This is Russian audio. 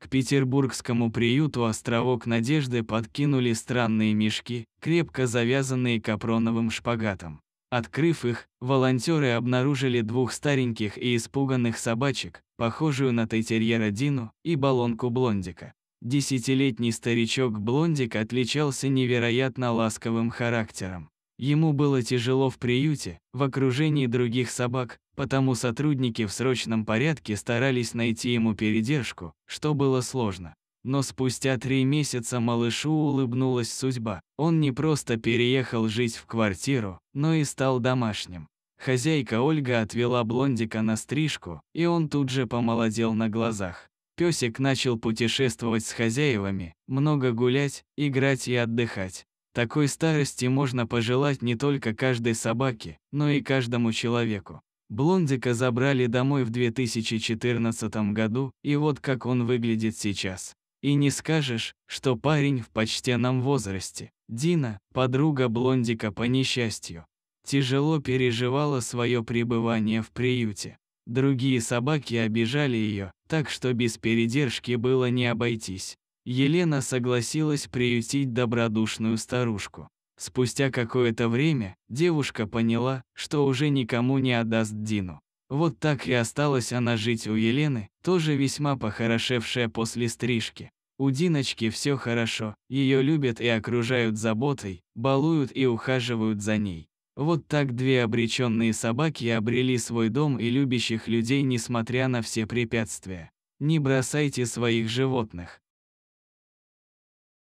К петербургскому приюту «Островок надежды» подкинули странные мешки, крепко завязанные капроновым шпагатом. Открыв их, волонтеры обнаружили двух стареньких и испуганных собачек, похожую на тайтерьера Дину и баллонку Блондика. Десятилетний старичок Блондик отличался невероятно ласковым характером. Ему было тяжело в приюте, в окружении других собак, потому сотрудники в срочном порядке старались найти ему передержку, что было сложно. Но спустя три месяца малышу улыбнулась судьба. Он не просто переехал жить в квартиру, но и стал домашним. Хозяйка Ольга отвела блондика на стрижку, и он тут же помолодел на глазах. Пёсик начал путешествовать с хозяевами, много гулять, играть и отдыхать. Такой старости можно пожелать не только каждой собаке, но и каждому человеку. Блондика забрали домой в 2014 году, и вот как он выглядит сейчас. И не скажешь, что парень в почтенном возрасте. Дина, подруга Блондика по несчастью, тяжело переживала свое пребывание в приюте. Другие собаки обижали ее, так что без передержки было не обойтись. Елена согласилась приютить добродушную старушку. Спустя какое-то время девушка поняла, что уже никому не отдаст Дину. Вот так и осталась она жить у Елены, тоже весьма похорошевшая после стрижки. У Диночки все хорошо, ее любят и окружают заботой, балуют и ухаживают за ней. Вот так две обреченные собаки обрели свой дом и любящих людей, несмотря на все препятствия. Не бросайте своих животных.